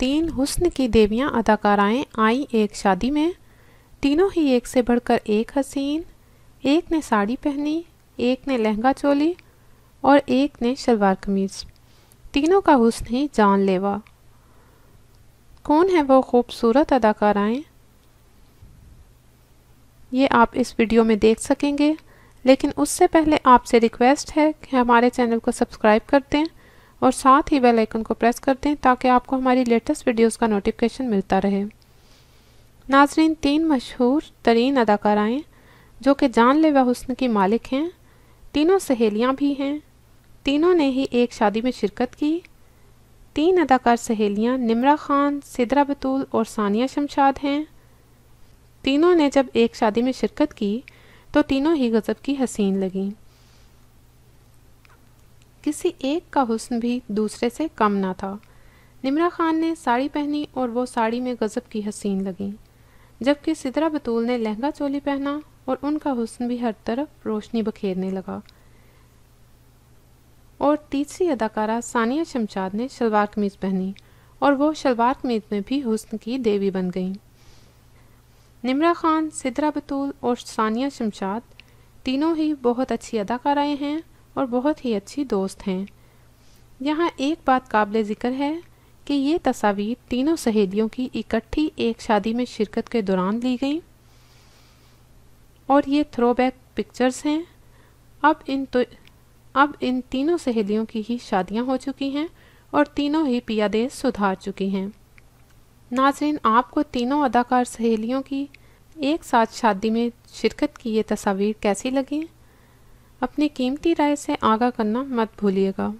तीन हुस्न की देवियां अदाकाराएं आईं एक शादी में तीनों ही एक से बढ़कर एक हसीन एक ने साड़ी पहनी एक ने लहंगा चोली और एक ने शलवार कमीज तीनों का हुस्न ही जानलेवा कौन है वो खूबसूरत अदाकाराएं ये आप इस वीडियो में देख सकेंगे लेकिन उससे पहले आपसे रिक्वेस्ट है कि हमारे चैनल को सब्सक्राइब कर दें और साथ ही बेल आइकन को प्रेस कर दें ताकि आपको हमारी लेटेस्ट वीडियोस का नोटिफिकेशन मिलता रहे नाजरीन तीन मशहूर तरीन अदाकाराएँ जो कि जानलेवा हुस्न की मालिक हैं तीनों सहेलियाँ भी हैं तीनों ने ही एक शादी में शिरकत की तीन अदाकार सहेलियाँ निमरा खान सिदरा बतूल और सानिया शमशाद हैं तीनों ने जब एक शादी में शिरकत की तो तीनों ही गज़ब की हसीन लगीं किसी एक का हुस्न भी दूसरे से कम ना था निमरा खान ने साड़ी पहनी और वो साड़ी में गज़ब की हसीन लगी जबकि सिदरा बतूल ने लहंगा चोली पहना और उनका हुस्न भी हर तरफ रोशनी बखेरने लगा और तीसरी अदाकारा सानिया शमशाद ने शलवार कमीज पहनी और वो शलवार कमीज में भी हुस्न की देवी बन गईं निमरा खान सिदरा बतूल और सानिया शमशाद तीनों ही बहुत अच्छी अदाकाराएं हैं और बहुत ही अच्छी दोस्त हैं यहाँ एक बात काबिल ज़िक्र है कि ये तस्वीर तीनों सहेलियों की इकट्ठी एक शादी में शिरकत के दौरान ली गई और ये थ्रोबैक पिक्चर्स हैं अब इन तो अब इन तीनों सहेलियों की ही शादियां हो चुकी हैं और तीनों ही पियादे सुधार चुकी हैं नाजरीन आपको तीनों अदाकार सहेलियों की एक साथ शादी में शिरकत की ये तस्वीर कैसी लगी अपनी कीमती राय से आगा करना मत भूलिएगा